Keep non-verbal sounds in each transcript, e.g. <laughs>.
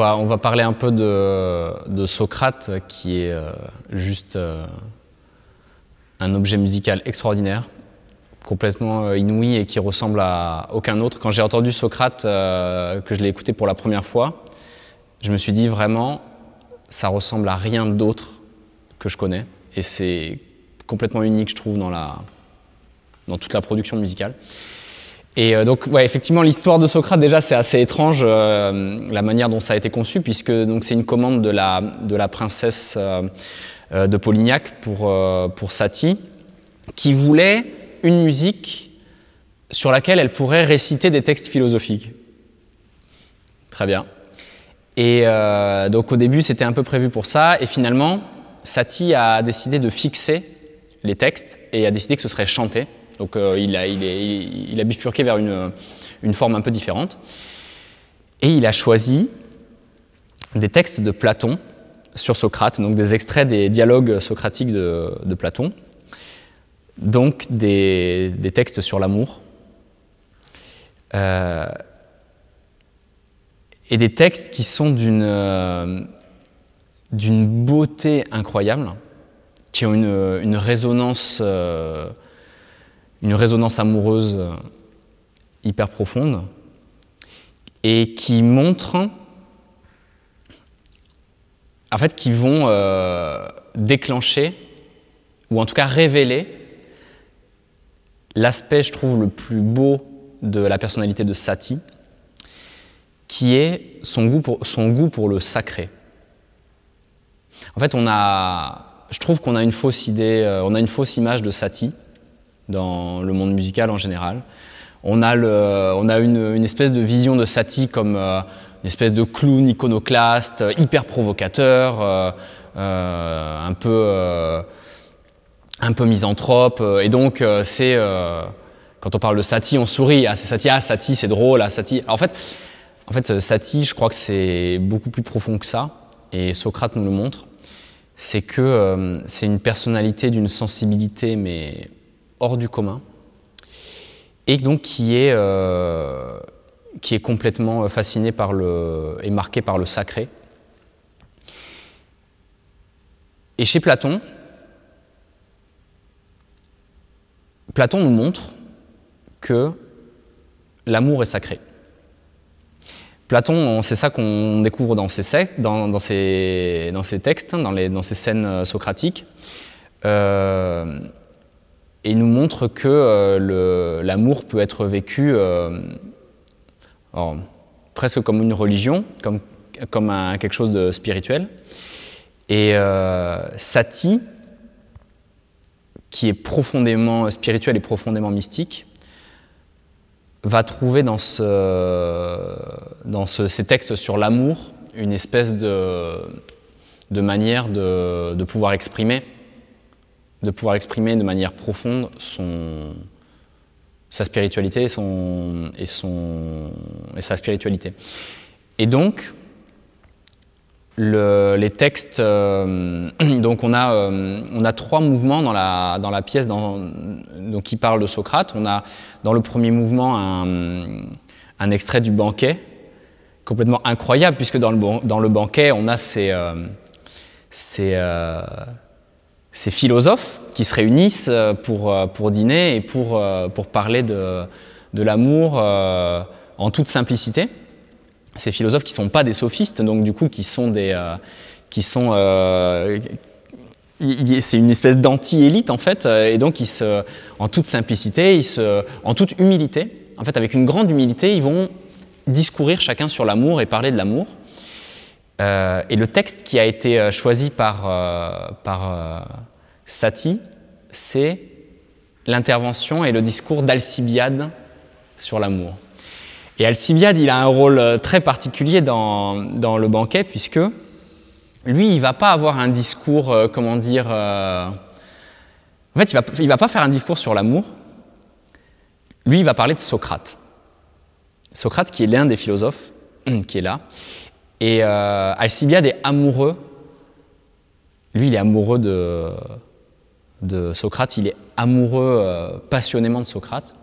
On va, parler un peu de, Socrate, qui est euh, juste euh, un objet musical extraordinaire, complètement euh, inouï et qui ressemble à aucun autre. Quand j'ai entendu Socrate, que je l'ai écouté pour la première fois, je me suis dit vraiment, ça ressemble à rien d'autre que je connais. Et c'est complètement unique, je trouve, dans toute la production musicale. Et euh, donc, ouais, effectivement, l'histoire de Socrate, déjà, c'est assez étrange euh, la manière dont ça a été conçu, puisque c'est une commande de la, de la princesse euh, de Polignac pour, pour Satie, qui voulait une musique sur laquelle elle pourrait réciter des textes philosophiques. Très bien. Et donc, au début, c'était un peu prévu pour ça, et finalement, Satie a décidé de fixer les textes et a décidé que ce serait chanté. Donc euh, il a, bifurqué vers une, forme un peu différente. Et il a choisi des textes de Platon sur Socrate, donc des extraits des dialogues socratiques de, Platon, donc des, textes sur l'amour, euh, et des textes qui sont d'une euh, beauté incroyable, qui ont une, résonance une résonance amoureuse euh, hyper profonde et qui montrent, en fait, qui vont euh, déclencher ou en tout cas révéler l'aspect, je trouve, le plus beau de la personnalité de Sati, qui est son goût pour, son goût pour le sacré. En fait, on a, je trouve qu'on a une fausse idée, euh, on a une fausse image de Sati dans le monde musical en général. On a, le, on a une, espèce de vision de Satie comme euh, une espèce de clown iconoclaste, euh, hyper provocateur, euh, un, peu, un peu misanthrope. Et donc, c'est. quand on parle de Satie, on sourit. Ah, c'est Satie, ah, Satie, c'est drôle, ah, Satie. en fait, en fait, Satie, je crois que c'est beaucoup plus profond que ça, et Socrate nous le montre. C'est que c'est une personnalité d'une sensibilité, mais hors du commun et donc qui est, euh, qui est complètement euh, fasciné par le, et marqué par le sacré. Et chez Platon, Platon nous montre que l'amour est sacré. Platon, c'est ça qu'on découvre dans ses, sectes, dans, dans, ses, dans ses textes, hein, dans, les, dans ses scènes euh, socratiques et nous montre que euh, l'amour peut être vécu euh, presque comme une religion, comme, comme quelque chose de spirituel. Et euh, Sati, qui est profondément spirituel et profondément mystique, va trouver dans, ce, dans ces textes sur l'amour une espèce de, de manière de pouvoir exprimer de pouvoir exprimer de manière profonde son, sa spiritualité et, son, et, son, et sa spiritualité. Et donc, les textes, euh, <clears throat> donc on a, euh, on a trois mouvements dans la, dans la pièce dans, donc qui parle de Socrate. On a dans le premier mouvement un, un extrait du banquet, complètement incroyable, puisque dans le, dans le banquet, on a ces, euh, ces, ces philosophes qui se réunissent euh, pour, euh, pour dîner et pour, euh, pour parler de, de l'amour en toute simplicité. Ces philosophes qui ne sont pas des sophistes, donc du coup qui sont des... qui sont, c'est une espèce d'anti-élite en fait, et donc ils se, en toute simplicité, ils se, en toute humilité, en fait avec une grande humilité, ils vont discourir chacun sur l'amour et parler de l'amour. Euh, et le texte qui a été euh, choisi par, Sati, euh, Satie, c'est l'intervention et le discours d'Alcibiade sur l'amour. Et Alcibiade, il a un rôle très particulier dans, le banquet, puisque lui, il ne va pas avoir un discours, comment dire, en fait, il ne va, il va pas faire un discours sur l'amour, lui, il va parler de Socrate. Socrate, qui est l'un des philosophes <clears throat> qui est là, et euh, Alcibiade est amoureux. Lui, il est amoureux de, Socrate. Il est amoureux euh, passionnément de Socrate.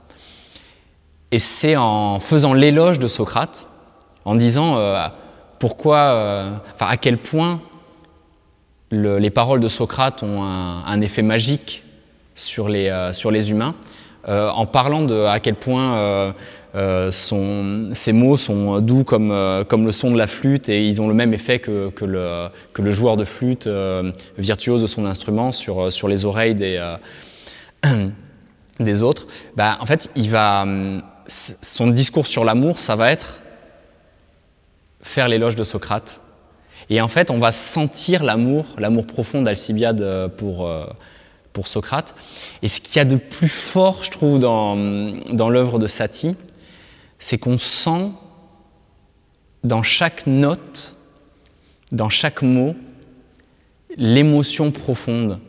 Et c'est en faisant l'éloge de Socrate, en disant euh, pourquoi, enfin à quel point les paroles de Socrate ont un, effet magique sur les, sur les humains, en parlant de à quel point euh, ses mots sont doux euh, comme, le son de la flûte et ils ont le même effet que, que, le, joueur de flûte euh, virtuose de son instrument sur, les oreilles des, <clears throat> des autres. Bah, en fait, il va, son discours sur l'amour, ça va être faire l'éloge de Socrate. Et en fait, on va sentir l'amour, l'amour profond d'Alcibiade pour, Socrate. Et ce qu'il y a de plus fort, je trouve, dans, dans l'œuvre de Satie, c'est qu'on sent dans chaque note, dans chaque mot, l'émotion profonde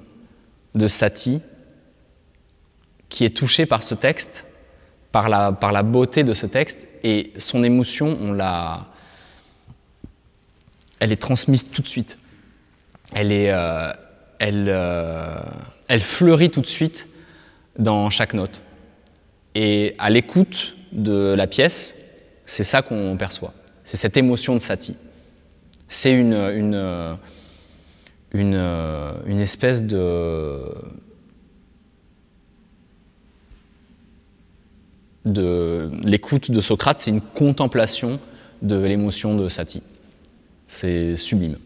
de Sati, qui est touchée par ce texte, par la, beauté de ce texte, et son émotion, on elle est transmise tout de suite. Elle, euh, euh, elle fleurit tout de suite dans chaque note. Et à l'écoute, de la pièce, c'est ça qu'on perçoit. C'est cette émotion de Satie. C'est une, une, espèce de. de l'écoute de Socrate, c'est une contemplation de l'émotion de Satie. C'est sublime.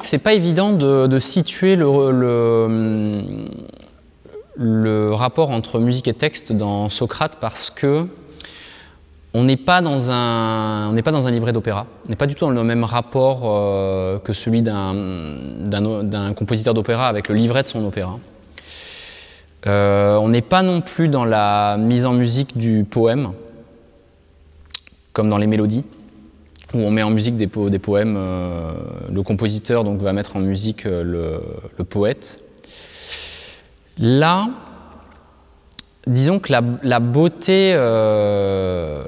C'est pas évident de, de situer le le rapport entre musique et texte dans Socrate parce que on n'est pas dans un on n'est pas dans un livret d'opéra, on n'est pas du tout dans le même rapport euh, que celui d'un compositeur d'opéra avec le livret de son opéra. Euh, on n'est pas non plus dans la mise en musique du poème, comme dans les mélodies, où on met en musique des, poèmes. Euh, le compositeur donc va mettre en musique le poète. Là, disons que la, beauté, euh,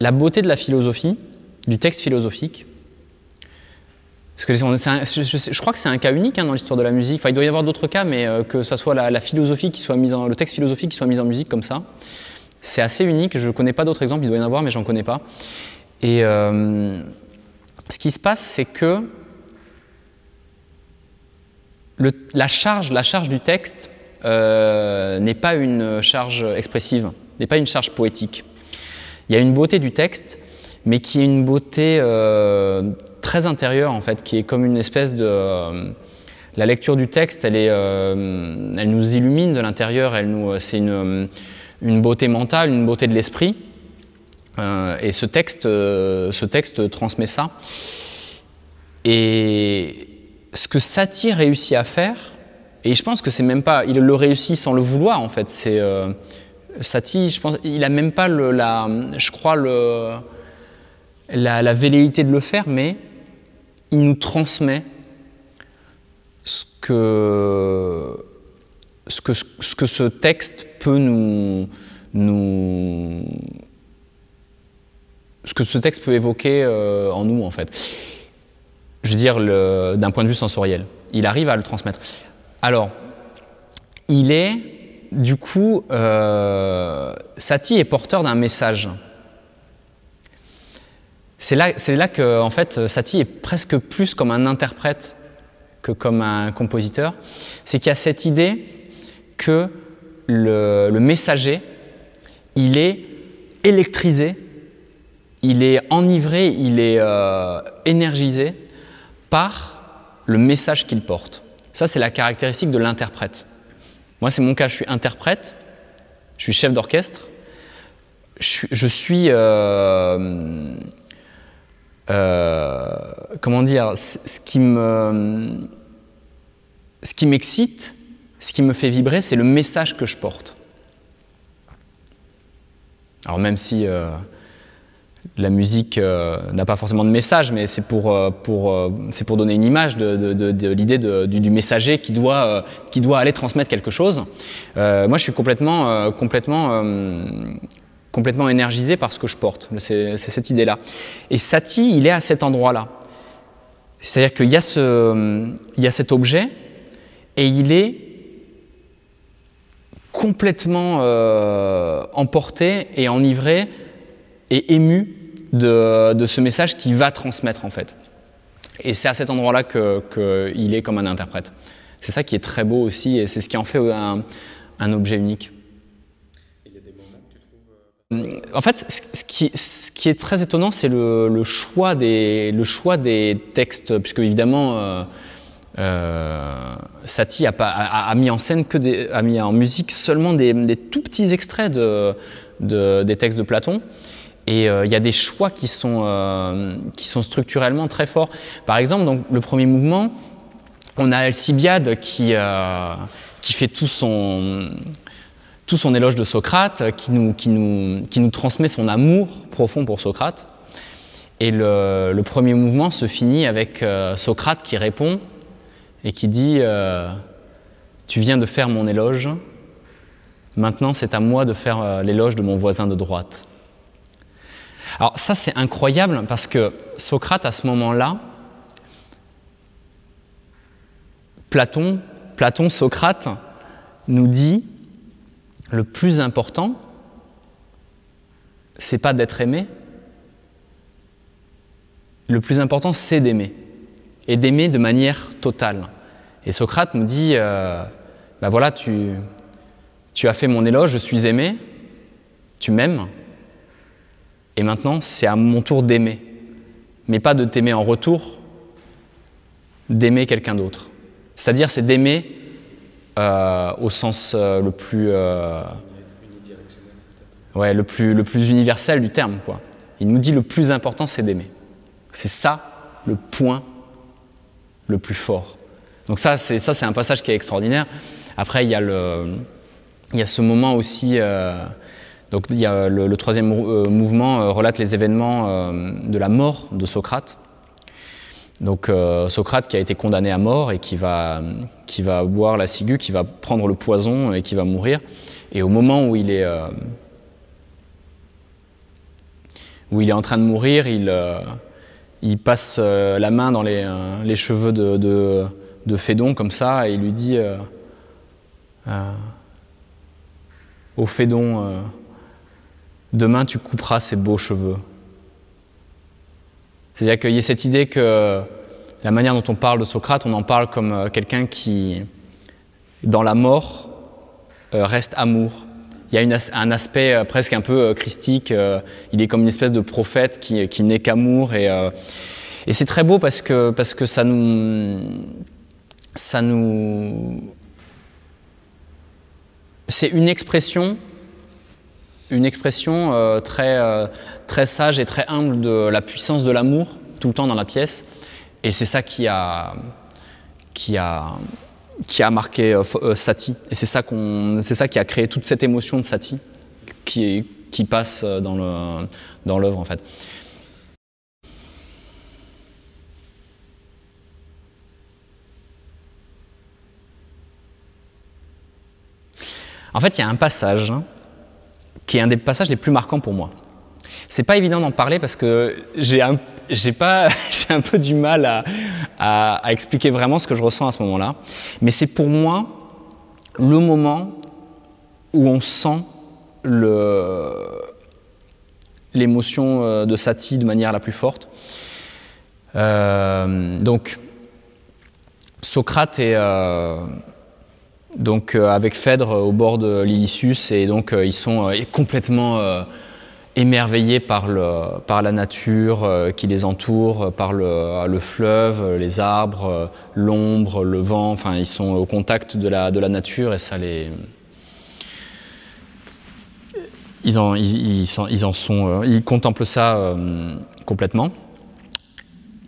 la beauté de la philosophie, du texte philosophique, que je, crois que c'est un cas unique hein, dans l'histoire de la musique. Enfin, il doit y avoir d'autres cas, mais euh, que ce soit la, philosophie qui soit mise en, le texte philosophique qui soit mis en musique comme ça, c'est assez unique. Je ne connais pas d'autres exemples. Il doit y en avoir, mais j'en connais pas. Et euh, ce qui se passe, c'est que la, charge, la charge du texte euh, n'est pas une charge expressive, n'est pas une charge poétique. Il y a une beauté du texte, mais qui est une beauté euh, très intérieure, en fait, qui est comme une espèce de... Euh, la lecture du texte, elle, est, elle nous illumine de l'intérieur, c'est une, une beauté mentale, une beauté de l'esprit, et ce texte, ce texte transmet ça. Et, ce que Satie réussit à faire, et je pense que c'est même pas, il le réussit sans le vouloir en fait. C'est Sati, euh, Satie, je pense, il a même pas la, je crois le, la, velléité de le faire, mais il nous transmet ce que ce que, ce que ce texte peut nous, nous ce que ce texte peut évoquer euh, en nous en fait je veux dire, d'un point de vue sensoriel. Il arrive à le transmettre. Alors, il est, du coup, euh, sati Satie est porteur d'un message. C'est là, c'est là que, en fait, Satie est presque plus comme un interprète que comme un compositeur. C'est qu'il y a cette idée que le, messager, il est électrisé, il est enivré, il est euh, énergisé par le message qu'il porte. Ça, c'est la caractéristique de l'interprète. Moi, c'est mon cas, je suis interprète, je suis chef d'orchestre, je, suis... Euh, euh, comment dire Ce qui me... Ce m'excite, ce qui me fait vibrer, c'est le message que je porte. Alors même si euh, la musique euh, n'a pas forcément de message, mais c'est pour, euh, euh, donner une image de, l'idée du, messager qui doit, aller transmettre quelque chose. moi, je suis complètement, énergisé par ce que je porte. C'est cette idée-là. Et Sati, il est à cet endroit-là. C'est-à-dire qu'il y a cet objet et il est complètement emporté et enivré et ému de, ce message qu'il va transmettre en fait. Et c'est à cet endroit-là qu'il est comme un interprète. C'est ça qui est très beau aussi et c'est ce qui en fait un, objet unique. En fait, ce qui, est très étonnant, c'est le, choix des, le choix des textes, puisque évidemment, euh, euh Satie a, mis en scène que a en musique seulement des, tout petits extraits des textes de Platon. Et euh, il y a des choix qui sont, euh, qui sont structurellement très forts. Par exemple, donc, le premier mouvement, on a Alcibiade qui, euh, qui fait tout son, tout son éloge de Socrate, qui nous, qui, nous, qui nous transmet son amour profond pour Socrate. Et le, le premier mouvement se finit avec Socrate qui répond et qui dit Tu viens de faire mon éloge, maintenant c'est à moi de faire l'éloge de mon voisin de droite. Alors ça c'est incroyable parce que Socrate à ce moment-là, Platon, Platon, Socrate nous dit le plus important, c'est pas d'être aimé. Le plus important, c'est d'aimer. Et d'aimer de manière totale. Et Socrate nous dit ben voilà, tu, tu as fait mon éloge, je suis aimé, tu m'aimes, et maintenant, c'est à mon tour d'aimer. Mais pas de t'aimer en retour, d'aimer quelqu'un d'autre. C'est-à-dire, c'est d'aimer euh, au sens euh, le plus. Euh, ouais, le plus, le plus universel du terme, quoi. Il nous dit le plus important, c'est d'aimer. C'est ça le point le plus fort. Donc, ça, c'est, ça, c'est un passage qui est extraordinaire. Après, il y le, il y a ce moment aussi donc il y euh, le, troisième euh, mouvement euh, relate les événements de la mort de Socrate. Donc Socrate qui a été condamné à mort et qui va, qui va boire la ciguë, qui va prendre le poison et qui va mourir. Et au moment où il est, où il est en train de mourir, il, il passe la main dans les, cheveux de, de, de, Phédon comme ça et il lui dit au Phédon Demain, tu couperas ses beaux cheveux. C'est-à-dire qu'il y a cette idée que la manière dont on parle de Socrate, on en parle comme euh, quelqu'un qui, dans la mort, euh, reste amour. Il y a un aspect euh, presque un peu christique, il est comme une espèce de prophète qui, n'est qu'amour. Et, c'est très beau parce que, parce que ça nous... Ça nous c'est une expression une expression euh, très, euh, très sage et très humble de la puissance de l'amour tout le temps dans la pièce. Et c'est ça qui a, qui a, qui a marqué sati euh, Satie. Et c'est ça, qu'on, c'est ça qui a créé toute cette émotion de Satie qui, qui passe dans, le, dans l'œuvre en fait. En fait, il y a un passage hein, qui est un des passages les plus marquants pour moi. C'est pas évident d'en parler parce que j'ai un, <laughs> un peu du mal à, expliquer vraiment ce que je ressens à ce moment-là. Mais c'est pour moi le moment où on sent l'émotion euh, de Satie de manière la plus forte. Euh, donc, Socrate est. Euh, donc euh, avec Phèdre euh, au bord de l'Ilissus et donc euh, ils sont complètement émerveillés par, le, par la nature qui les entoure, par le, fleuve, les arbres, l'ombre, le vent, enfin ils sont au contact de la, de la nature et ça les... Ils en, ils, en sont, ils contemplent ça complètement.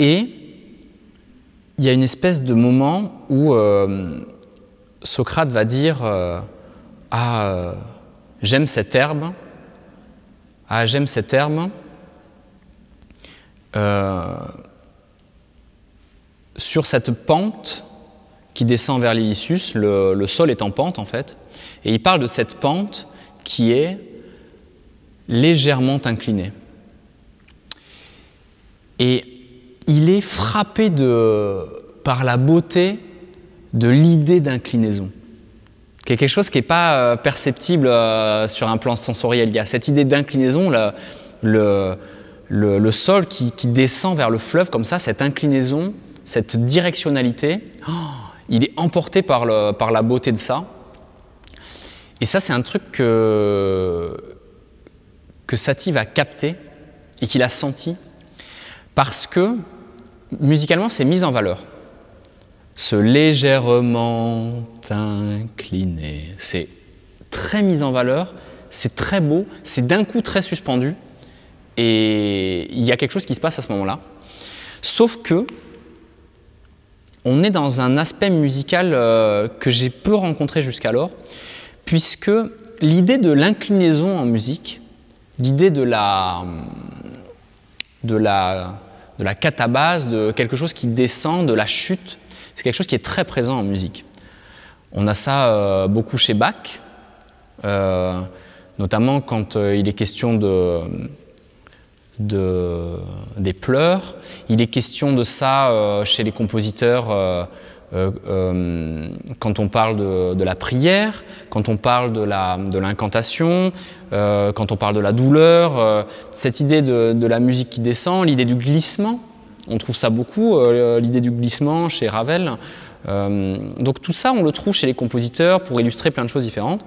Et il y a une espèce de moment où... Socrate va dire euh, Ah, euh, j'aime cette herbe, ah, j'aime cette herbe. Euh, sur cette pente qui descend vers l'Ilyssus, le, le sol est en pente en fait, et il parle de cette pente qui est légèrement inclinée. Et il est frappé de, par la beauté de l'idée d'inclinaison, quelque chose qui n'est pas euh, perceptible euh, sur un plan sensoriel. Il y a cette idée d'inclinaison, le, sol qui, descend vers le fleuve comme ça, cette inclinaison, cette directionnalité, oh, il est emporté par, la beauté de ça. Et ça, c'est un truc que, que Satie va capter et qu'il a senti parce que musicalement, c'est mis en valeur se légèrement incliner. C'est très mis en valeur, c'est très beau, c'est d'un coup très suspendu et il y a quelque chose qui se passe à ce moment-là. Sauf que on est dans un aspect musical euh, que j'ai peu rencontré jusqu'alors, puisque l'idée de l'inclinaison en musique, l'idée de la, de la catabase, de quelque chose qui descend, de la chute, c'est quelque chose qui est très présent en musique. On a ça euh, beaucoup chez Bach, euh, notamment quand euh, il est question de, des pleurs, il est question de ça chez les compositeurs quand on parle de, la prière, quand on parle de l'incantation, quand on parle de la douleur, cette idée de la musique qui descend, l'idée du glissement on trouve ça beaucoup, euh, l'idée du glissement chez Ravel. Euh, donc tout ça, on le trouve chez les compositeurs pour illustrer plein de choses différentes.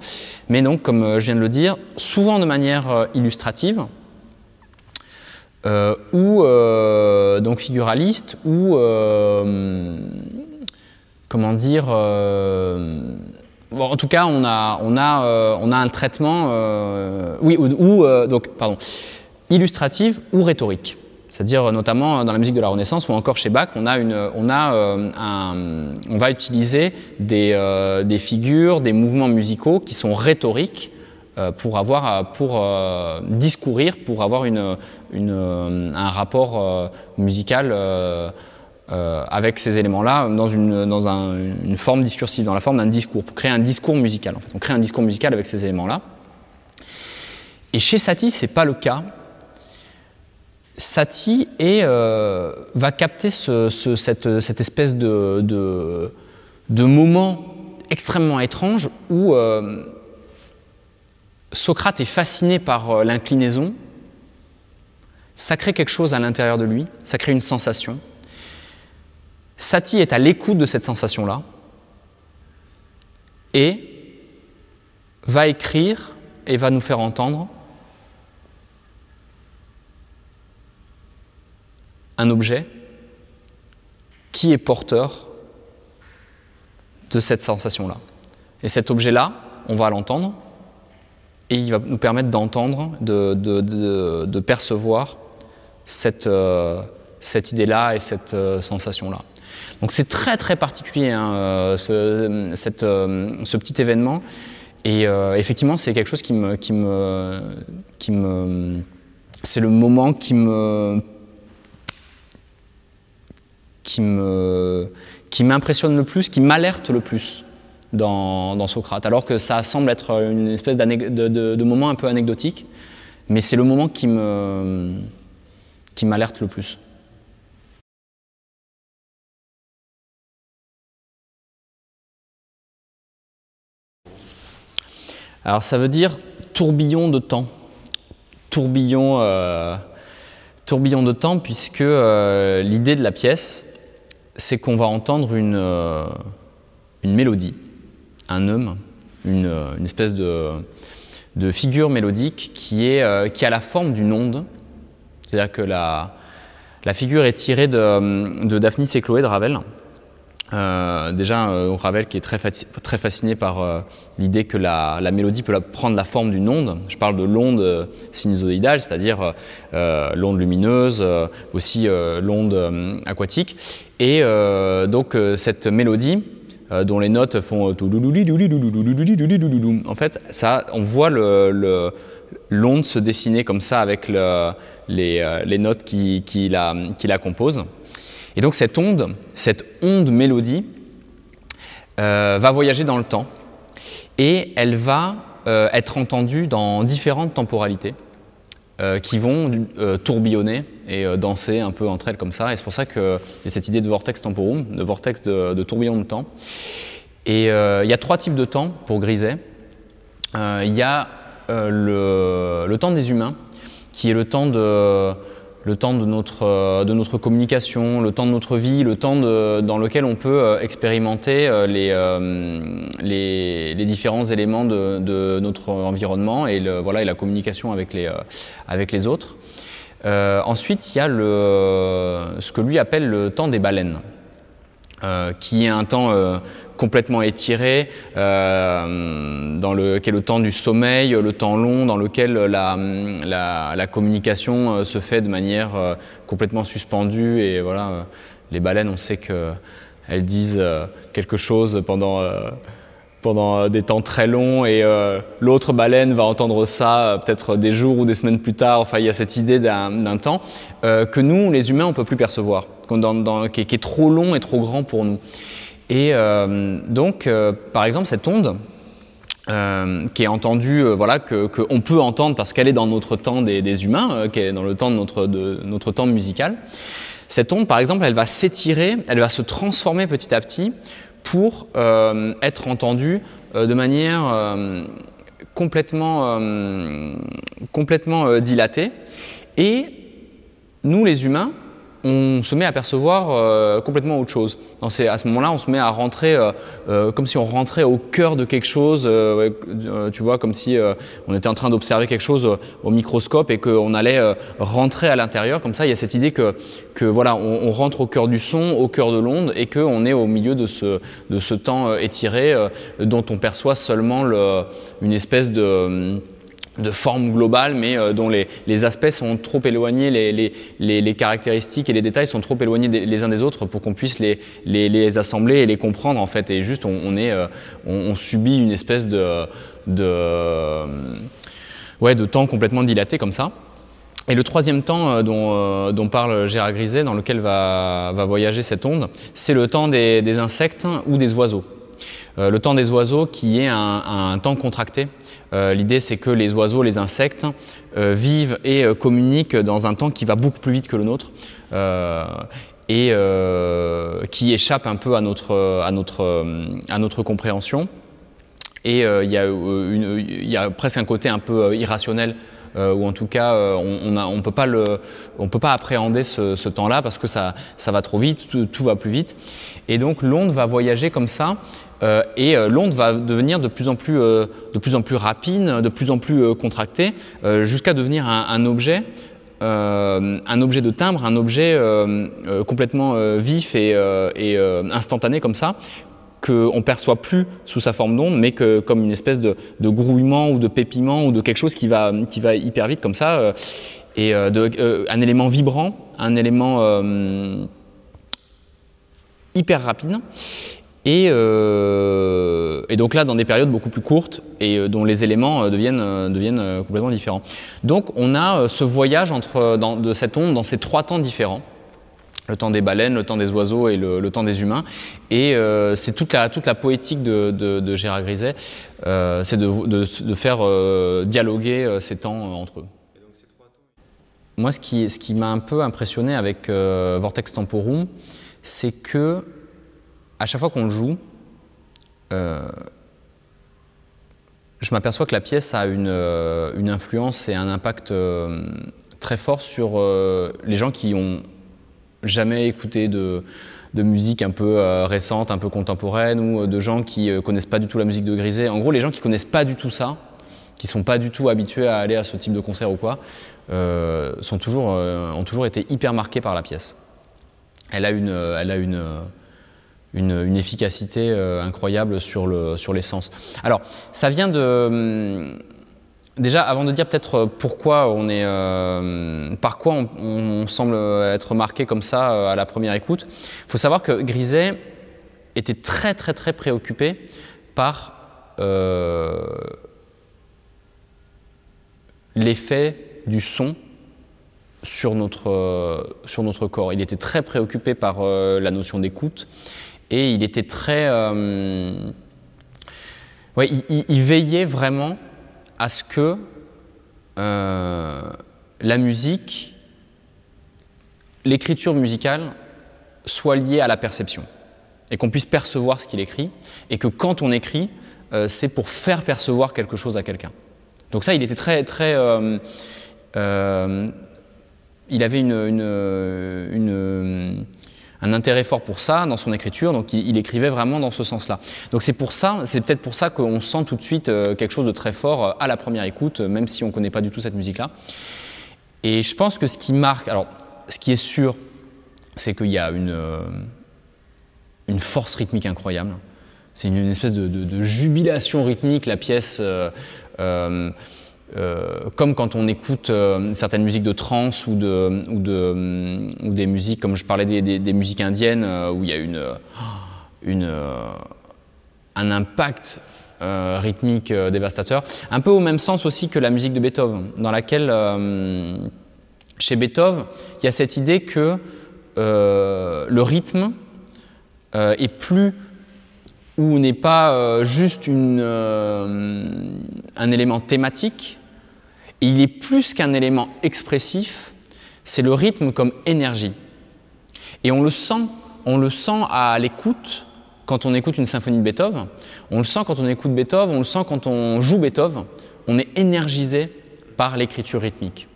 Mais donc, comme euh, je viens de le dire, souvent de manière illustrative ou donc figuraliste ou comment dire. en tout cas, on a, on a, on a un traitement, oui, ou, donc, pardon, Illustrative ou rhétorique. C'est-à-dire notamment euh, dans la musique de la Renaissance ou encore chez Bach, on, a on, a, euh, on va utiliser euh, des, figures, des mouvements musicaux qui sont rhétoriques pour, avoir, pour discourir, pour avoir une, un rapport musical avec ces éléments-là dans, une, dans une, forme discursive, dans la forme d'un discours, pour créer un discours musical. On crée un discours musical avec ces éléments-là. Et chez Satie, ce n'est pas le cas. Sati et euh, va capter cette, espèce de, moment extrêmement étrange où euh, Socrate est fasciné par euh, l'inclinaison, ça crée quelque chose à l'intérieur de lui, ça crée une sensation. Sati est à l'écoute de cette sensation-là et va écrire et va nous faire entendre un objet qui est porteur de cette sensation-là. Et cet objet-là, on va l'entendre, et il va nous permettre d'entendre, de, de, de, percevoir cette, euh, cette idée-là et cette euh, sensation-là. Donc c'est très très particulier hein, euh, ce, cette, ce, petit événement. Et effectivement, c'est quelque chose qui me... Qui me, qui me c'est le moment qui me qui m'impressionne le plus, qui m'alerte le plus dans, Socrate, alors que ça semble être une espèce de, de, moment un peu anecdotique, mais c'est le moment qui me qui m'alerte le plus. Alors ça veut dire tourbillon de temps, tourbillon, euh, tourbillon de temps, puisque euh, l'idée de la pièce, c'est qu'on va entendre une, euh, mélodie, un homme, une, euh, espèce de, figure mélodique euh, qui, a la forme d'une onde. C'est-à-dire que la, figure est tirée de, de Daphnis et Chloé de Ravel. Euh, déjà, euh, Ravel qui est très, fasciné par euh, l'idée que la, mélodie peut prendre la forme d'une onde. Je parle de l'onde sinusoïdale, c'est-à-dire l'onde lumineuse, aussi l'onde aquatique. Et donc, cette mélodie, dont les notes font en fait, ça, on voit l'onde se dessiner comme ça avec les, notes qui la composent. Et donc cette onde, cette onde mélodie, euh, va voyager dans le temps et elle va euh, être entendue dans différentes temporalités euh, qui vont tourbillonner et danser un peu entre elles comme ça. Et c'est pour ça qu'il y a cette idée de vortex temporum, de vortex de, tourbillon de temps. Et il y a trois types de temps pour Griset. Il y a le, temps des humains, qui est le temps de, le temps de notre, euh, de notre communication, le temps de notre vie, le temps dans lequel on peut euh, expérimenter euh, les, les, différents éléments de, notre environnement et, voilà, et la communication avec les, avec les autres. ensuite, il y a le, ce que lui appelle le temps des baleines, qui est un temps complètement étiré, euh, dans le, qui est le temps du sommeil, le temps long dans lequel la, communication euh, se fait de manière euh, complètement suspendue. Et voilà, les baleines, on sait qu'elles disent quelque chose pendant pendant des temps très longs et l'autre baleine va entendre ça peut-être des jours ou des semaines plus tard. Enfin, il y a cette idée d'un temps que nous, les humains, on peut plus percevoir, qui, est trop long et trop grand pour nous. Et euh, donc, euh, par exemple, cette onde, euh, qui est entendue, voilà, qu'on peut entendre parce qu'elle est dans notre temps des, humains, qui est dans le temps de notre, de, notre temps musical. Cette onde, par exemple, elle va s'étirer, elle va se transformer petit à petit pour être entendue de manière complètement, complètement dilatée. Et nous, les humains, on se met à percevoir euh, complètement autre chose. à ce moment-là, on se met à rentrer euh, euh, comme si on rentrait au cœur de quelque chose, tu vois, comme si on était en train d'observer quelque chose au microscope et qu'on allait rentrer à l'intérieur. Comme ça, il y a cette idée que, voilà, on, rentre au cœur du son, au cœur de l'onde et qu'on est au milieu de ce, temps étiré dont on perçoit seulement une espèce de hum, de forme globale, mais euh, dont les, aspects sont trop éloignés, les, caractéristiques et les détails sont trop éloignés les uns des autres pour qu'on puisse les, assembler et les comprendre en fait. Et juste, on, euh, subit une espèce de, temps complètement dilaté comme ça. Et le troisième temps euh, dont, parle Gérard Griset, dans lequel va, voyager cette onde, c'est le temps des insectes ou des oiseaux. Euh, le temps des oiseaux qui est un, temps contracté. Euh, l'idée c'est que les oiseaux, les insectes euh, vivent et communiquent dans un temps qui va beaucoup plus vite que le nôtre et qui échappe un peu à notre, à notre, à notre compréhension. Et il y, a presque un côté un peu irrationnel ou en tout cas on ne on peut, pas appréhender ce, temps-là parce que ça, ça, va trop vite, tout va plus vite. Et donc l'onde va voyager comme ça euh, et euh, l'onde va devenir de plus en plus, euh, de plus, en plus rapide, de plus en plus contractée, jusqu'à devenir un, objet un objet de timbre, un objet complètement vif et, instantané comme ça, qu'on ne perçoit plus sous sa forme d'onde, mais que, comme une espèce de, grouillement ou de pépiment ou de quelque chose qui va, qui va hyper vite comme ça, et de, un élément vibrant, un élément hyper rapide. Euh, et, donc là, dans des périodes beaucoup plus courtes et euh, dont les éléments euh, deviennent, deviennent complètement différents. Donc on a ce voyage entre, de cette onde dans ces trois temps différents le temps des baleines, le temps des oiseaux et le, temps des humains. Et c'est toute la, toute la poétique de, Gérard Griset, c'est de, faire dialoguer ces temps entre eux. Moi, ce qui, ce qui m'a un peu impressionné avec Vortex Temporum, c'est que à chaque fois qu'on le joue, euh, je m'aperçois que la pièce a une, euh, influence et un impact euh, très fort sur les gens qui ont jamais écouté de, musique un peu récente, un peu contemporaine, ou de gens qui connaissent pas du tout la musique de Griset. En gros, les gens qui connaissent pas du tout ça, qui sont pas du tout habitués à aller à ce type de concert ou quoi, sont toujours, ont toujours été hyper marqués par la pièce. Elle a une, elle a une une, efficacité euh, incroyable sur, le, sur Alors, ça vient de... Hum, déjà, avant de dire peut-être euh, pourquoi on est, euh, par quoi on, semble être marqué comme ça à la première écoute, il faut savoir que Griset était très très très préoccupé par l'effet du son sur notre, sur notre corps. Il était très préoccupé par la notion d'écoute. Et il était très. Euh, il, veillait vraiment à ce que euh, la musique, l'écriture musicale, soit liée à la perception et qu'on puisse percevoir ce qu'il écrit et que quand on écrit, euh, c'est pour faire percevoir quelque chose à quelqu'un. Donc ça, il était très très il avait une, un intérêt fort pour ça dans son écriture, donc il, écrivait vraiment dans ce sens-là. Donc c'est pour ça, c'est peut-être pour ça qu'on sent tout de suite euh, quelque chose de très fort euh, à la première écoute, euh, même si on connaît pas du tout cette musique-là. Et je pense que ce qui marque, alors ce qui est sûr, c'est qu'il y a une, une force rythmique incroyable. C'est une, espèce de, jubilation rythmique, la pièce. Euh, comme quand on écoute euh, certaines musiques de trance ou, de, ou, des musiques, comme je parlais des, musiques indiennes, euh, où il y a une, <gasps> un impact rythmique dévastateur, un peu au même sens aussi que la musique de Beethoven, dans laquelle, chez Beethoven, il y a cette idée que le rythme est plus ou n'est pas juste un élément thématique, il est plus qu'un élément expressif, c'est le rythme comme énergie. Et on le sent, on le sent à l'écoute quand on écoute une symphonie de Beethoven, on le sent quand on écoute Beethoven, on le sent quand on joue Beethoven, on est énergisé par l'écriture rythmique.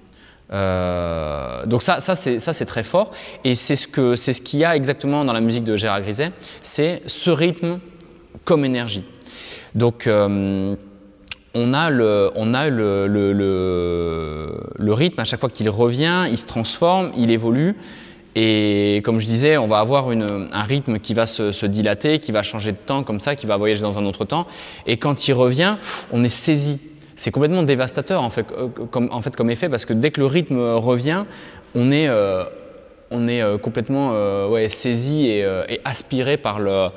Euh, donc ça, ça c'est très fort, et c'est ce qu'il ce qu'il y a exactement dans la musique de Gérard Griset, c'est ce rythme comme énergie. Donc euh, on a le, on a le, rythme à chaque fois qu'il revient, il se transforme, il évolue. Et comme je disais, on va avoir un rythme qui va se, dilater, qui va changer de temps comme ça, qui va voyager dans un autre temps. Et quand il revient, on est saisi. C'est complètement dévastateur en fait euh, comme, effet, parce que dès que le rythme revient, on est, euh, euh, complètement saisi et, et, aspiré par, la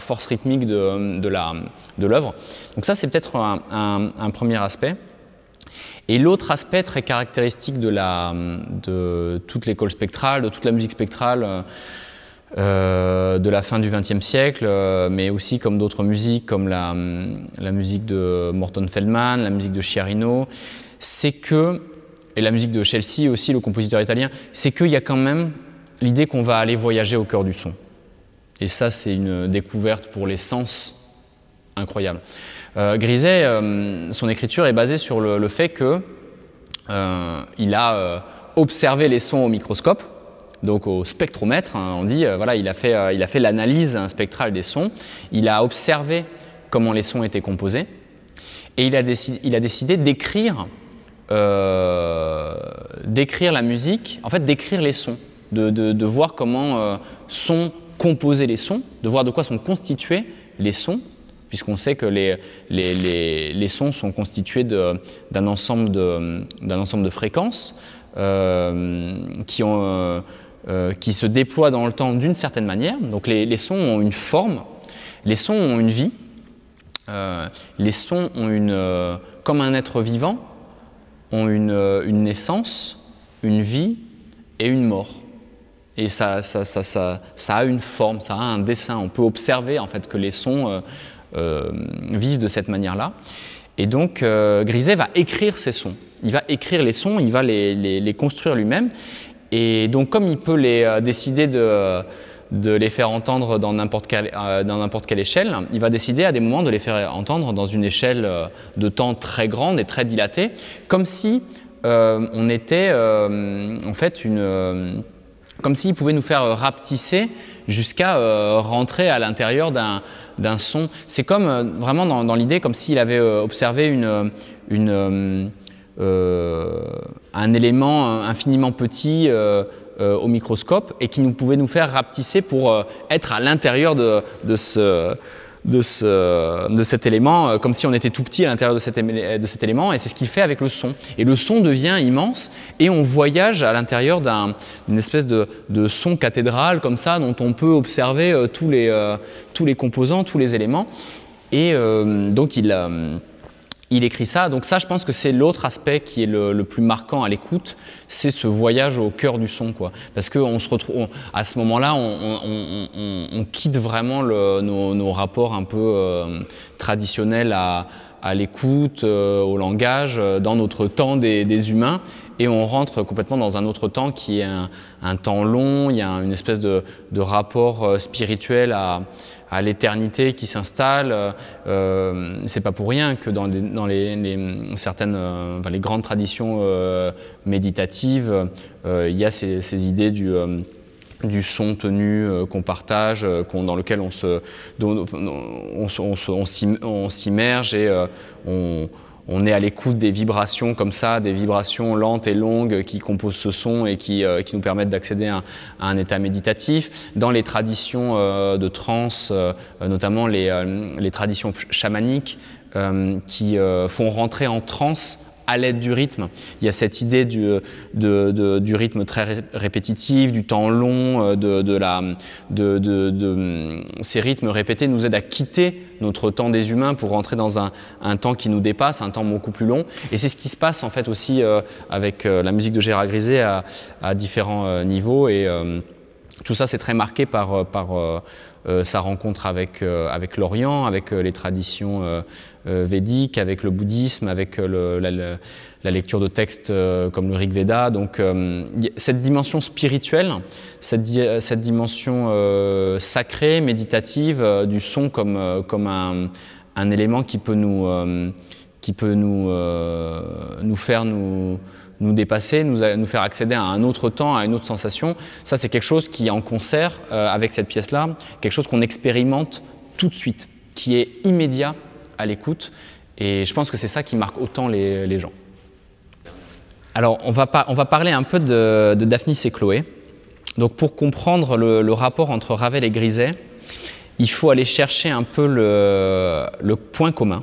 force rythmique de, de la de l'œuvre. Donc ça, c'est peut-être un, premier aspect. Et l'autre aspect très caractéristique de, toute l'école spectrale, de toute la musique spectrale euh, euh, de la fin du XXe siècle, euh, mais aussi comme d'autres musiques, comme la, la, musique de Morton Feldman, la musique de Chiarino, c'est que, et la musique de Chelsea aussi, le compositeur italien, c'est qu'il y a quand même l'idée qu'on va aller voyager au cœur du son. Et ça, c'est une découverte pour les sens incroyable. Euh, Griset, euh, son écriture est basée sur le, fait qu'il euh, il a observé les sons au microscope, donc au spectromètre. Hein. on dit, voilà, il a fait, l'analyse spectrale des sons, il a observé comment les sons étaient composés, et il a, décidé, d'écrire, d'écrire la musique, en fait d'écrire les sons, de voir comment sont composés les sons, de voir de quoi sont constitués les sons puisqu'on sait que les, les, sons sont constitués d'un ensemble, ensemble, de fréquences euh, qui, ont, euh, euh, qui, se déploient dans le temps d'une certaine manière. Donc les, sons ont une forme, les sons ont une vie, les sons ont une, comme un être vivant, ont une, naissance, une vie et une mort. Et ça, ça, ça, a une forme, ça a un dessin. On peut observer en fait que les sons euh, vivent de cette manière-là. Et donc euh, Griset va écrire ses sons. Il va écrire les sons, il va les, construire lui-même. Et donc comme il peut les euh, décider de les faire entendre dans n'importe quelle, quelle, échelle, il va décider à des moments de les faire entendre dans une échelle de temps très grande et très dilatée, comme si on était en fait une comme s'il pouvait nous faire euh, rapetisser jusqu'à euh, rentrer à l'intérieur d'un son. C'est comme euh, vraiment dans, l'idée comme s'il avait observé une, un élément infiniment petit au microscope et qui nous pouvait nous faire rapetisser pour être à l'intérieur de ce de, ce, de cet élément, euh, comme si on était tout petit à l'intérieur de, cet de cet élément, et c'est ce qu'il fait avec le son. Et le son devient immense, et on voyage à l'intérieur d'une espèce de, son cathédrale, comme ça, dont on peut observer euh, tous, les, euh, tous les composants, tous les éléments. Et donc il il écrit ça. Donc ça, je pense que c'est l'autre aspect qui est le, plus marquant à l'écoute, c'est ce voyage au cœur du son, quoi. Parce que on se retrouve à ce moment-là, on, quitte vraiment nos, rapports un peu euh, traditionnels à, l'écoute, euh, au langage, euh, dans notre temps des humains, et on rentre complètement dans un autre temps qui est un, temps long, il y a une espèce de, rapport euh, spirituel à, l'éternité qui s'installe. Euh, c'est pas pour rien que dans, les, dans les, certaines, euh, enfin, les grandes traditions euh, méditatives, il y a ces, idées du du son tenu qu'on partage, dans lequel on se, on, on, on, s'immerge et on, on est à l'écoute des vibrations comme ça, des vibrations lentes et longues qui composent ce son et qui, euh, nous permettent d'accéder à, un état méditatif. Dans les traditions euh, de trance, euh, notamment les, traditions chamaniques qui font rentrer en trance à l'aide du rythme. Il y a cette idée du, euh, de, du rythme très répétitif, du temps long, euh, de, la, de, mm, ces rythmes répétés nous aident à quitter notre temps des humains pour rentrer dans un, un temps qui nous dépasse, un temps beaucoup plus long. Et c'est ce qui se passe en fait aussi euh, avec la musique de Gérard Griset à, différents niveaux. Et tout ça, c'est très marqué par, par euh, sa rencontre avec, euh, avec l'Orient, avec euh, les traditions védiques, avec le bouddhisme, avec la, lecture de textes comme le Rig Veda. Donc cette dimension spirituelle, cette, dimension sacrée, méditative du son comme, comme un, un élément qui peut nous, qui peut nous, nous faire nous nous dépasser, euh, nous, faire accéder à un autre temps, à une autre sensation. Ça, c'est quelque chose qui est en concert euh, avec cette pièce-là, quelque chose qu'on expérimente tout de suite, qui est immédiat à l'écoute. Et je pense que c'est ça qui marque autant les, gens. Alors, on va, on va, parler un peu de, de Daphnis et Chloé. Donc, pour comprendre le, rapport entre Ravel et Griset, il faut aller chercher un peu le point commun.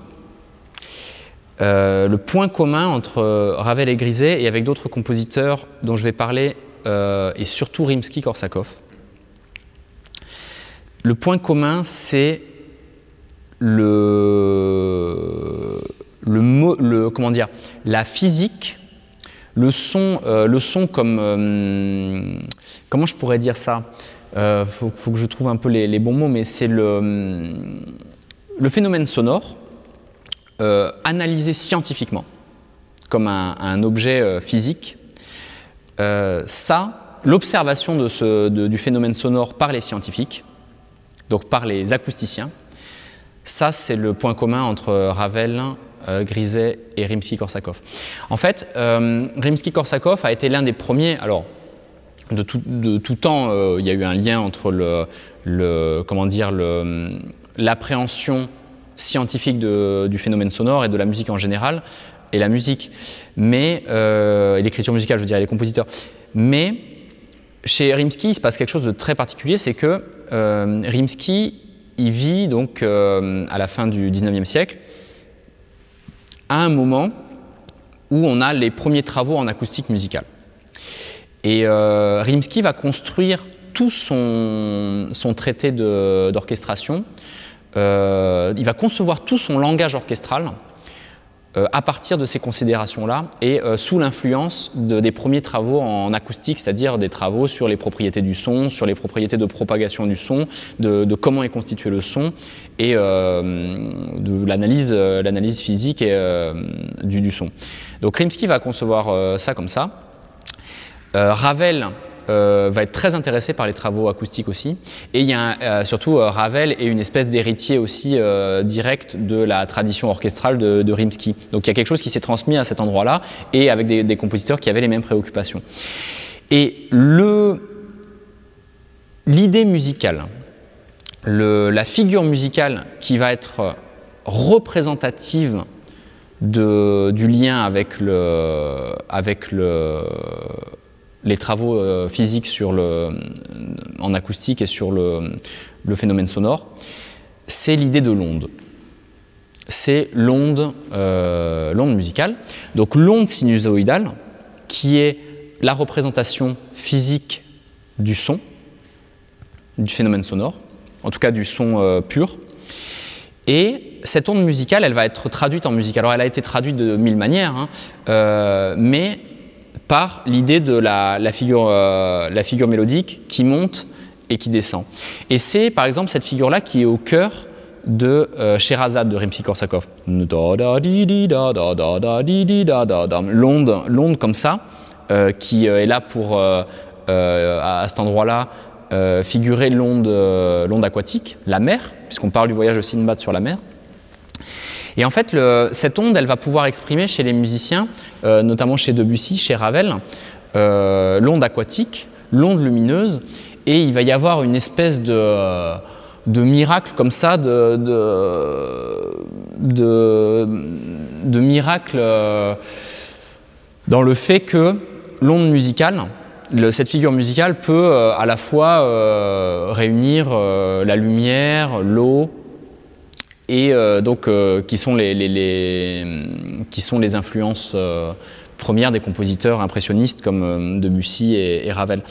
Euh, le point commun entre euh, Ravel et Griset et avec d'autres compositeurs dont je vais parler, euh, et surtout Rimsky-Korsakov, le point commun, c'est le, le, comment dire, la physique, le son, le son comme comment je pourrais dire ça Il faut, que je trouve un peu les, les bons mots, mais c'est le, le phénomène sonore euh, analysé scientifiquement, comme un, objet euh, physique, euh, ça, l'observation du phénomène sonore par les scientifiques, donc par les acousticiens, ça c'est le point commun entre Ravel, Griset et Rimsky-Korsakov. En fait, Rimsky-Korsakov a été l'un des premiers, alors de tout, temps, il y a eu un lien entre le comment dire, l'appréhension scientifique du phénomène sonore et de la musique en général, et la musique, mais, euh, l'écriture musicale, je veux dire, les compositeurs. Mais chez Rimsky, il se passe quelque chose de très particulier, c'est que euh, Rimsky, il vit donc euh, à la fin du 19e siècle, à un moment où on a les premiers travaux en acoustique musicale. Et euh, Rimsky va construire tout son, son traité d'orchestration euh, il va concevoir tout son langage orchestral euh, à partir de ces considérations-là et euh, sous l'influence de, des premiers travaux en acoustique, c'est-à-dire des travaux sur les propriétés du son, sur les propriétés de propagation du son, de, comment est constitué le son et de l'analyse, l'analyse physique et, du, du, son. Donc Rimsky va concevoir ça comme ça. Ravel euh, va être très intéressé par les travaux acoustiques aussi. Et il y a euh, surtout euh, Ravel et une espèce d'héritier aussi direct de la tradition orchestrale de, de, Rimsky. Donc il y a quelque chose qui s'est transmis à cet endroit-là et avec des, compositeurs qui avaient les mêmes préoccupations. Et le l'idée musicale, le, la figure musicale qui va être représentative de, du lien avec le, avec le, les travaux euh, physiques sur le, en acoustique et sur le, le phénomène sonore, c'est l'idée de l'onde. C'est l'onde euh, musicale. Donc l'onde sinusoïdale, qui est la représentation physique du son, du phénomène sonore, en tout cas du son euh, pur. Et cette onde musicale, elle va être traduite en musique. Alors elle a été traduite de mille manières, hein, euh, mais par l'idée de la, figure, euh, la figure mélodique qui monte et qui descend. Et c'est par exemple cette figure-là qui est au cœur de euh, de Rimsky-Korsakov. L'onde comme ça, euh, qui est là pour, à cet endroit-là, figurer l'onde aquatique, la mer, puisqu'on parle du voyage de Sinbad sur la mer. Et en fait, cette onde, elle va pouvoir exprimer chez les musiciens, euh, notamment chez Debussy, chez Ravel, euh, l'onde aquatique, l'onde lumineuse, et il va y avoir une espèce de, miracle comme ça, de, miracle euh, dans le fait que l'onde musicale, cette figure musicale peut à la fois réunir la lumière, l'eau, et euh, donc euh, qui, sont les, qui sont les influences euh, premières des compositeurs impressionnistes comme Debussy et, et, Ravel.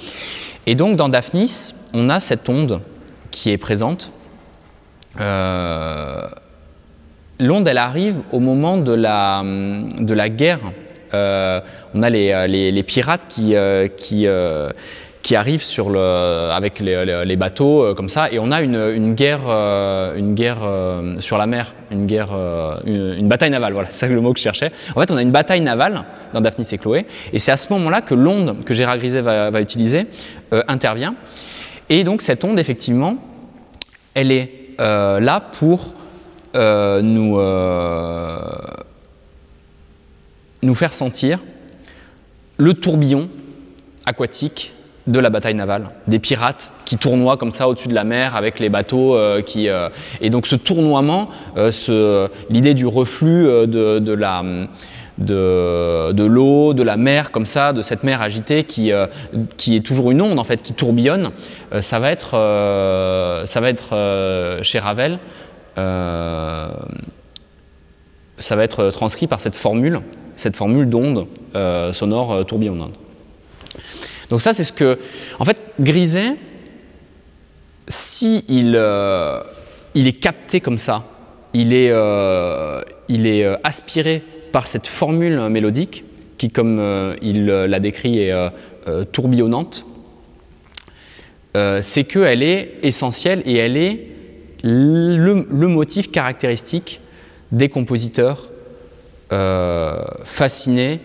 Et donc dans Daphnis, on a cette onde qui est présente. L'onde, elle arrive au moment de la, de la guerre. on a les, pirates qui, qui qui arrivent sur le, avec les, bateaux euh, comme ça, et on a une, guerre, une guerre euh, euh, sur la mer, une guerre, une, bataille navale. Voilà, c'est le mot que je cherchais. En fait, on a une bataille navale dans Daphnis et Chloé, et c'est à ce moment-là que l'onde que Gérard Griset va, utiliser intervient. Et donc cette onde, effectivement, elle est là pour nous, nous faire sentir le tourbillon aquatique de la bataille navale, des pirates qui tournoient comme ça au-dessus de la mer avec les bateaux euh, qui euh, et donc ce tournoiement, euh, l'idée du reflux de, la de, l'eau, de la mer comme ça, de cette mer agitée qui, qui est toujours une onde en fait, qui tourbillonne, ça va être, ça va être chez Ravel, ça va être transcrit par cette formule, cette formule d'onde sonore tourbillonnante. Donc ça, c'est ce que... En fait, Griset, si il, euh, est capté comme ça, il est, euh, il est euh, aspiré par cette formule mélodique qui, comme il l'a décrit, est tourbillonnante, c'est qu'elle est essentielle et elle est le motif caractéristique des compositeurs fascinés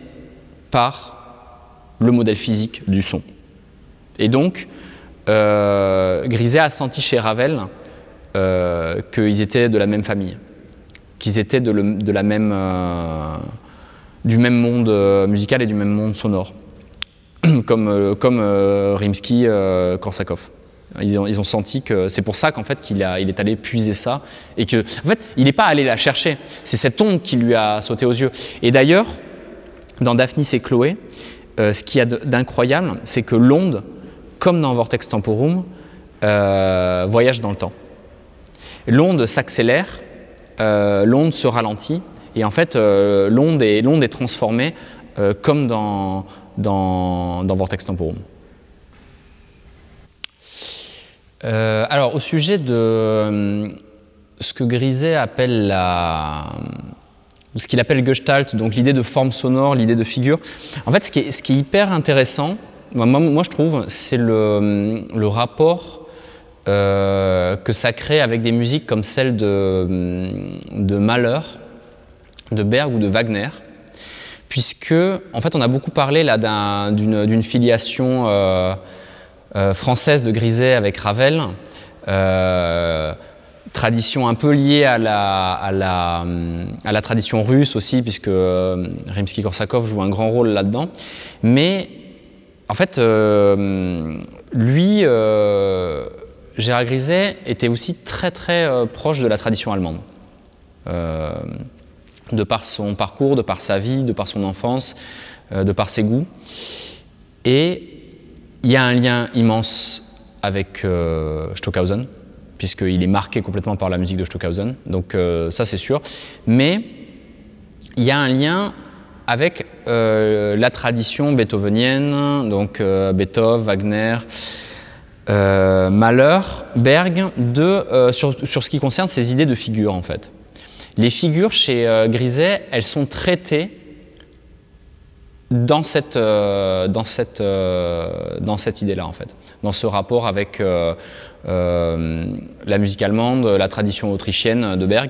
par le modèle physique du son. Et donc, euh, Griset a senti chez Ravel euh, qu'ils étaient de la même famille, qu'ils étaient de, le, de, la même, euh, du même monde euh, musical et du même monde sonore, <clears throat> comme, comme Rimsky-Korsakov. Ils ont, ils ont, senti que c'est pour ça qu'en fait qu'il il est allé puiser ça et que en fait il n'est pas allé la chercher. C'est cette onde qui lui a sauté aux yeux. Et d'ailleurs, dans Daphnis et Chloé, euh, ce qu'il y a d'incroyable, c'est que l'onde, comme dans Vortex Temporum, euh, voyage dans le temps. L'onde s'accélère, euh, l'onde se ralentit, et en fait, l'onde est, transformée comme dans, Vortex Temporum. alors, au sujet de ce que Griset appelle la, ce qu'il appelle Gestalt, donc l'idée de forme sonore, l'idée de figure. En fait, ce qui est, ce qui est hyper intéressant, moi, je trouve, c'est le, rapport euh, que ça crée avec des musiques comme celle de, de Mahler, de Berg ou de Wagner, puisque, en fait, on a beaucoup parlé là d'une filiation euh, euh, française de Griset avec Ravel tradition un peu liée à la, la, à la tradition russe aussi, puisque euh, Rimsky-Korsakov joue un grand rôle là-dedans. Mais en fait, euh, lui, euh, Gérard Griset, était aussi très très proche de la tradition allemande. de par son parcours, de par sa vie, de par son enfance, de par ses goûts. Et il y a un lien immense avec Stockhausen puisqu'il est marqué complètement par la musique de Stockhausen. Donc euh, ça c'est sûr. Mais il y a un lien avec euh, la tradition beethovenienne, donc euh, Beethoven, Wagner, Mahler, Berg, de, sur, ce qui concerne ces idées de figures en fait. Les figures chez Griset, elles sont traitées dans cette, dans cette, dans cette idée-là en fait, dans ce rapport avec euh, la musique allemande, la tradition autrichienne de Berg.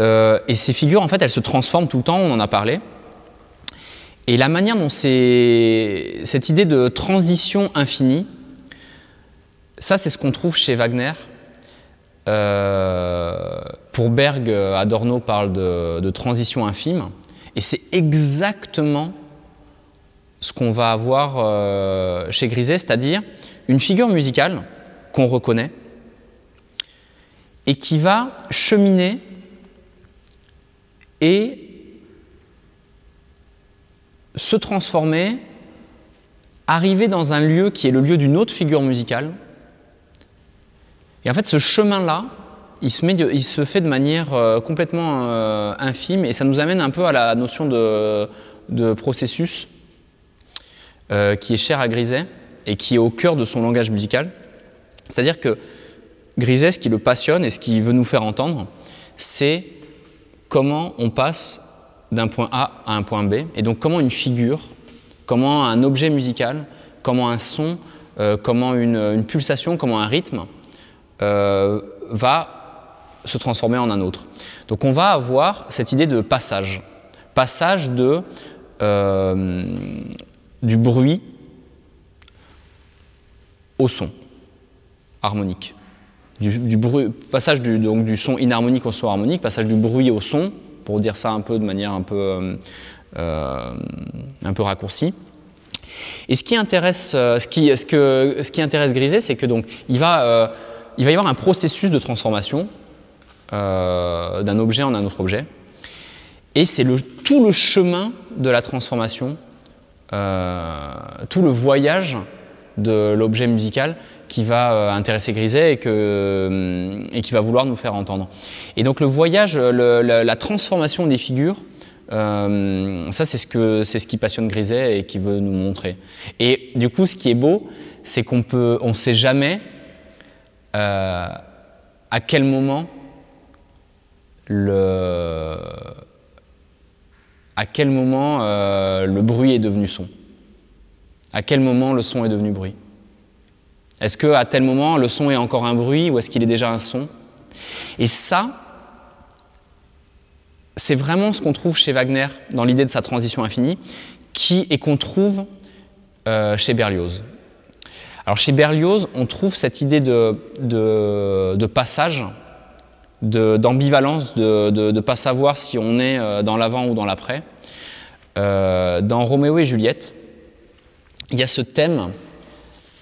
Euh, et ces figures, en fait, elles se transforment tout le temps, on en a parlé. Et la manière dont cette idée de transition infinie, ça c'est ce qu'on trouve chez Wagner. Euh, pour Berg, Adorno parle de, transition infime, et c'est exactement ce qu'on va avoir chez Griset, c'est-à-dire une figure musicale qu'on reconnaît, et qui va cheminer et se transformer, arriver dans un lieu qui est le lieu d'une autre figure musicale. Et en fait, ce chemin-là, il se, fait de manière euh, complètement euh, infime et ça nous amène un peu à la notion de, processus euh, qui est cher à Griset et qui est au cœur de son langage musical. C'est-à-dire que Griset, ce qui le passionne et ce qu'il veut nous faire entendre, c'est comment on passe d'un point A à un point B, et donc comment une figure, comment un objet musical, comment un son, euh, comment une, pulsation, comment un rythme euh, va se transformer en un autre. Donc on va avoir cette idée de passage, passage euh, du bruit au son harmonique. Du, passage du, donc, du son inharmonique au son harmonique, passage du bruit au son, pour dire ça un peu de manière un peu, euh, euh, un peu raccourcie. Et ce qui intéresse, euh, ce qui, ce que, ce qui intéresse Griset, c'est que donc il va, il va y avoir un processus de transformation d'un objet en un autre objet, et c'est le, tout le chemin de la transformation, tout le voyage de l'objet musical qui va euh, intéresser Griset et, que, euh, et qui va vouloir nous faire entendre. Et donc le voyage, la, transformation des figures, euh, ça c'est ce, que, ce qui passionne Griset et qui veut nous montrer. Et du coup, ce qui est beau, c'est qu'on peut, on sait jamais à quel moment le à quel moment le bruit est devenu son, à quel moment le son est devenu bruit. Est-ce qu'à tel moment, le son est encore un bruit ou est-ce qu'il est déjà un son Et ça, c'est vraiment ce qu'on trouve chez Wagner dans l'idée de sa transition infinie qui, et qu'on trouve euh, chez Berlioz. Alors chez Berlioz, on trouve cette idée de, passage, d'ambivalence, de ne pas savoir si on est euh, dans l'avant ou dans l'après. Euh, dans Roméo et Juliette, il y a ce thème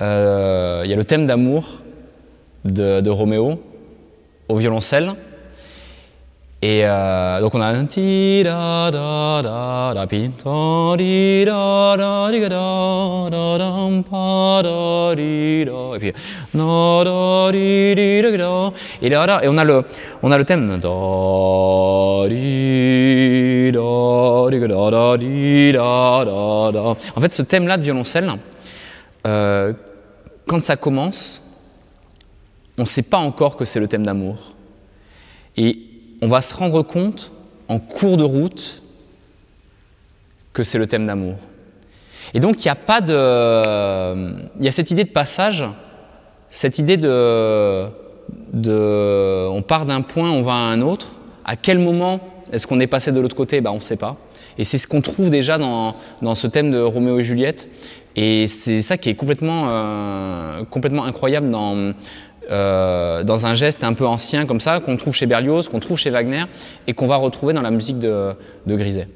euh, il euh, y a le thème d'amour de, de, Roméo au violoncelle. Et euh, donc on a un ti da da da da pinto di da da di da da da pa da di da et puis da da di di da da et da da et on a le on a le thème da di da di da da di da da da en fait ce thème là de violoncelle euh, quand ça commence, on ne sait pas encore que c'est le thème d'amour. Et on va se rendre compte en cours de route que c'est le thème d'amour. Et donc il n'y a pas de... Il y a cette idée de passage, cette idée de... On part d'un point, on va à un autre. À quel moment est-ce qu'on est passé de l'autre côté ben, On ne sait pas. Et c'est ce qu'on trouve déjà dans, dans, ce thème de Roméo et Juliette. Et c'est ça qui est complètement, euh, incroyable euh, dans, un geste un peu ancien comme ça, qu'on trouve chez Berlioz, qu'on trouve chez Wagner et qu'on va retrouver dans la musique de, de Griset.